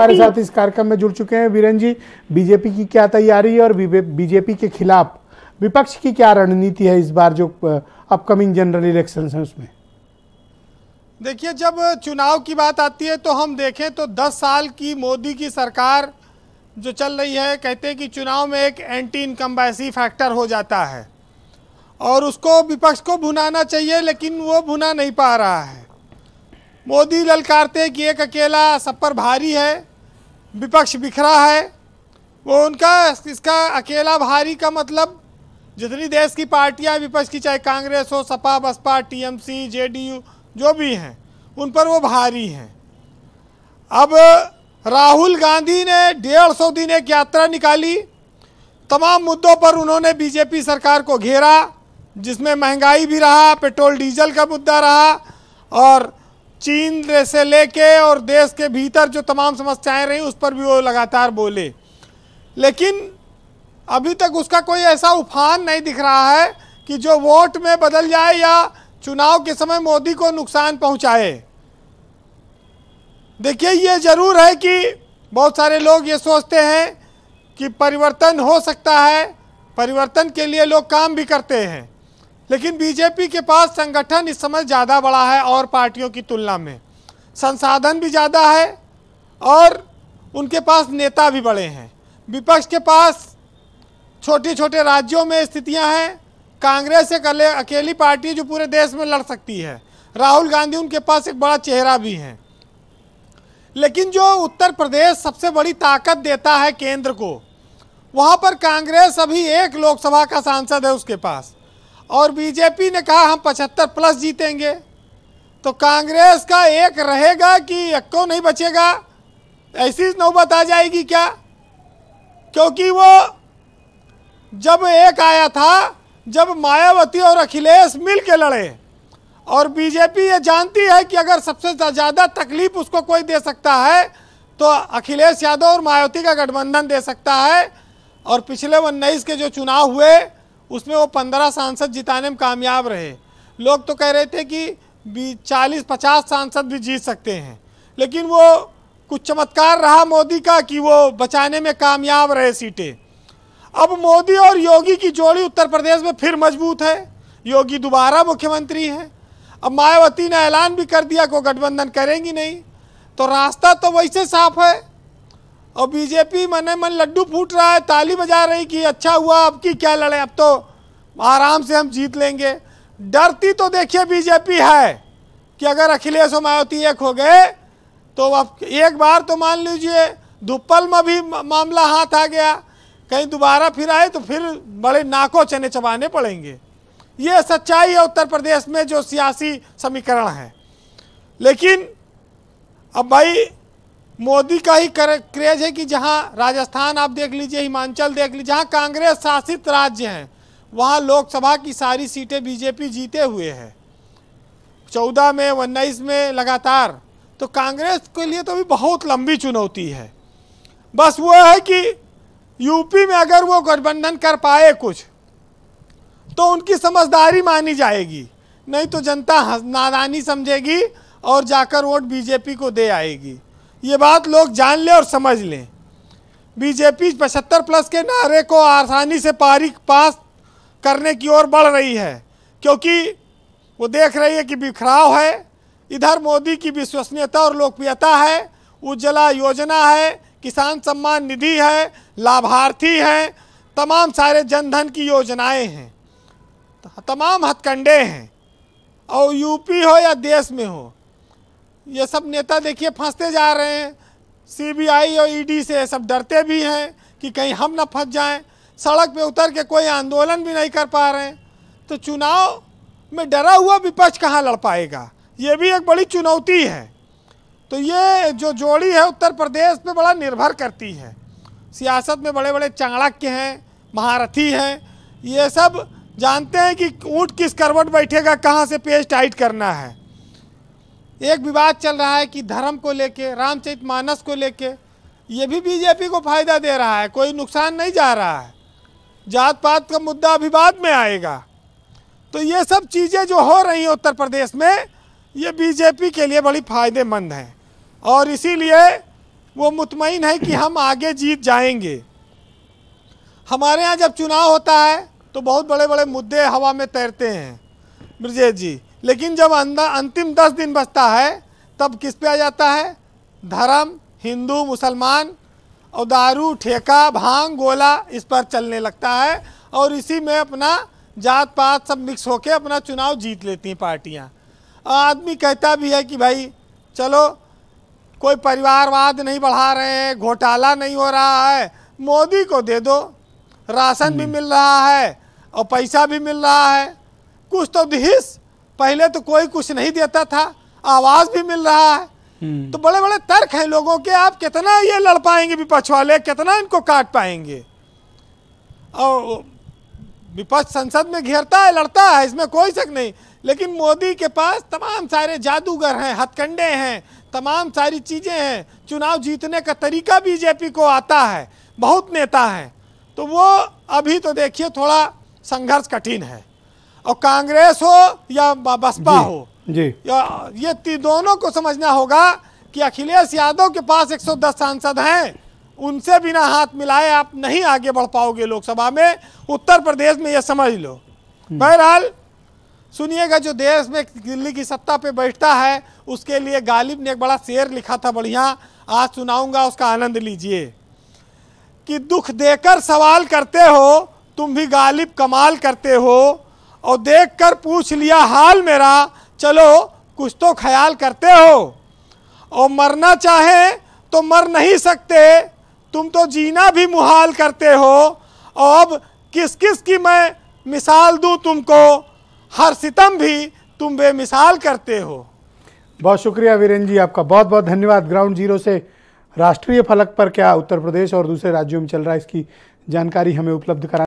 हमारे साथ इस कार्यक्रम में जुड़ चुके हैं वीरन जी बीजेपी की क्या तैयारी है और बीजेपी के खिलाफ विपक्ष की क्या रणनीति है इस बार जो अपकमिंग जनरल इलेक्शन है उसमें देखिए जब चुनाव की बात आती है तो हम देखें तो 10 साल की मोदी की सरकार जो चल रही है कहते हैं कि चुनाव में एक एंटी इनकम्बैसी फैक्टर हो जाता है और उसको विपक्ष को भुनाना चाहिए लेकिन वो भुना नहीं पा रहा है मोदी ललकारते हैं कि एक अकेला सब पर भारी है विपक्ष बिखरा है वो उनका इसका अकेला भारी का मतलब जितनी देश की पार्टियां विपक्ष की चाहे कांग्रेस हो सपा बसपा टीएमसी जेडीयू जो भी हैं उन पर वो भारी हैं अब राहुल गांधी ने डेढ़ सौ दिन एक यात्रा निकाली तमाम मुद्दों पर उन्होंने बीजेपी सरकार को घेरा जिसमें महंगाई भी रहा पेट्रोल डीजल का मुद्दा रहा और चीन से लेके और देश के भीतर जो तमाम समस्याएं रही उस पर भी वो लगातार बोले लेकिन अभी तक उसका कोई ऐसा उफान नहीं दिख रहा है कि जो वोट में बदल जाए या चुनाव के समय मोदी को नुकसान पहुंचाए देखिए ये ज़रूर है कि बहुत सारे लोग ये सोचते हैं कि परिवर्तन हो सकता है परिवर्तन के लिए लोग काम भी करते हैं लेकिन बीजेपी के पास संगठन इस समय ज़्यादा बड़ा है और पार्टियों की तुलना में संसाधन भी ज़्यादा है और उनके पास नेता भी बड़े हैं विपक्ष के पास छोटे छोटे राज्यों में स्थितियां हैं कांग्रेस एक अकेली पार्टी जो पूरे देश में लड़ सकती है राहुल गांधी उनके पास एक बड़ा चेहरा भी है लेकिन जो उत्तर प्रदेश सबसे बड़ी ताकत देता है केंद्र को वहाँ पर कांग्रेस अभी एक लोकसभा का सांसद है उसके पास और बीजेपी ने कहा हम पचहत्तर प्लस जीतेंगे तो कांग्रेस का एक रहेगा कि एक्को तो नहीं बचेगा ऐसी नौबत आ जाएगी क्या क्योंकि वो जब एक आया था जब मायावती और अखिलेश मिल के लड़े और बीजेपी ये जानती है कि अगर सबसे ज़्यादा तकलीफ उसको कोई दे सकता है तो अखिलेश यादव और मायावती का गठबंधन दे सकता है और पिछले उन्नीस के जो चुनाव हुए उसमें वो पंद्रह सांसद जिताने में कामयाब रहे लोग तो कह रहे थे कि चालीस पचास सांसद भी जीत सकते हैं लेकिन वो कुछ चमत्कार रहा मोदी का कि वो बचाने में कामयाब रहे सीटें अब मोदी और योगी की जोड़ी उत्तर प्रदेश में फिर मजबूत है योगी दोबारा मुख्यमंत्री हैं अब मायावती ने ऐलान भी कर दिया को गठबंधन करेंगी नहीं तो रास्ता तो वैसे साफ है और बीजेपी मन मन लड्डू फूट रहा है ताली बजा रही कि अच्छा हुआ अब की क्या लड़े अब तो आराम से हम जीत लेंगे डरती तो देखिए बीजेपी है कि अगर अखिलेश और मायावती एक हो गए तो अब एक बार तो मान लीजिए धुप्पल में भी मामला हाथ आ गया कहीं दोबारा फिर आए तो फिर बड़े नाकों चने चबाने पड़ेंगे ये सच्चाई है उत्तर प्रदेश में जो सियासी समीकरण है लेकिन अब भाई मोदी का ही क्रेज है कि जहां राजस्थान आप देख लीजिए हिमाचल देख लीजिए जहां कांग्रेस शासित राज्य हैं वहां लोकसभा की सारी सीटें बीजेपी जीते हुए है चौदह में उन्नीस में लगातार तो कांग्रेस के लिए तो भी बहुत लंबी चुनौती है बस वो है कि यूपी में अगर वो गठबंधन कर पाए कुछ तो उनकी समझदारी मानी जाएगी नहीं तो जनता नादानी समझेगी और जाकर वोट बीजेपी को दे आएगी ये बात लोग जान लें और समझ लें बीजेपी पचहत्तर प्लस के नारे को आसानी से पारी पास करने की ओर बढ़ रही है क्योंकि वो देख रही है कि बिखराव है इधर मोदी की विश्वसनीयता और लोकप्रियता है उज्ज्वला योजना है किसान सम्मान निधि है लाभार्थी हैं तमाम सारे जनधन की योजनाएं हैं तमाम हथकंडे हैं और यूपी हो या देश में हो ये सब नेता देखिए फंसते जा रहे हैं सीबीआई और ईडी से सब डरते भी हैं कि कहीं हम ना फंस जाएं सड़क पे उतर के कोई आंदोलन भी नहीं कर पा रहे हैं तो चुनाव में डरा हुआ विपक्ष कहाँ लड़ पाएगा ये भी एक बड़ी चुनौती है तो ये जो जोड़ी है उत्तर प्रदेश पे बड़ा निर्भर करती है सियासत में बड़े बड़े चाणक्य हैं महारथी हैं ये सब जानते हैं कि ऊँट किस करवट बैठेगा कहाँ से पेज टाइट करना है एक विवाद चल रहा है कि धर्म को लेके रामचरित मानस को लेके ये भी बीजेपी को फायदा दे रहा है कोई नुकसान नहीं जा रहा है जात पात का मुद्दा अभी बाद में आएगा तो ये सब चीज़ें जो हो रही हैं उत्तर प्रदेश में ये बीजेपी के लिए बड़ी फ़ायदेमंद हैं और इसीलिए वो मुतमिन है कि हम आगे जीत जाएंगे हमारे यहाँ जब चुनाव होता है तो बहुत बड़े बड़े मुद्दे हवा में तैरते हैं ब्रजेश जी लेकिन जब अंदा अंतिम दस दिन बचता है तब किस पे आ जाता है धर्म हिंदू मुसलमान और दारू ठेका भांग गोला इस पर चलने लगता है और इसी में अपना जात पात सब मिक्स होके अपना चुनाव जीत लेती हैं पार्टियाँ आदमी कहता भी है कि भाई चलो कोई परिवारवाद नहीं बढ़ा रहे हैं घोटाला नहीं हो रहा है मोदी को दे दो राशन भी मिल रहा है और पैसा भी मिल रहा है कुछ तो दिस पहले तो कोई कुछ नहीं देता था आवाज भी मिल रहा है हम्म। तो बड़े बड़े तर्क हैं लोगों के आप कितना ये लड़ पाएंगे विपक्ष वाले कितना इनको काट पाएंगे और विपक्ष संसद में घेरता है लड़ता है इसमें कोई शक नहीं लेकिन मोदी के पास तमाम सारे जादूगर हैं हथकंडे हैं तमाम सारी चीज़ें हैं चुनाव जीतने का तरीका बीजेपी को आता है बहुत नेता हैं तो वो अभी तो देखिए थोड़ा संघर्ष कठिन है और कांग्रेस हो या बसपा हो जी ये दोनों को समझना होगा कि अखिलेश यादव के पास 110 सांसद हैं उनसे बिना हाथ मिलाए आप नहीं आगे बढ़ पाओगे लोकसभा में उत्तर प्रदेश में यह समझ लो हम्म। बहरहाल सुनिएगा जो देश में दिल्ली की सत्ता पे बैठता है उसके लिए गालिब ने एक बड़ा शेर लिखा था बढ़िया आज सुनाऊंगा उसका आनंद लीजिए कि दुख देकर सवाल करते हो तुम भी गालिब कमाल करते हो और देखकर पूछ लिया हाल मेरा चलो कुछ तो ख्याल करते हो और मरना चाहे तो मर नहीं सकते तुम तो जीना भी मुहाल करते हो अब किस किस की मैं मिसाल दूं तुमको हर सितम भी तुम बेमिसाल करते हो बहुत शुक्रिया वीरेन जी आपका बहुत बहुत धन्यवाद ग्राउंड जीरो से राष्ट्रीय फलक पर क्या उत्तर प्रदेश और दूसरे राज्यों में चल रहा है इसकी जानकारी हमें उपलब्ध करा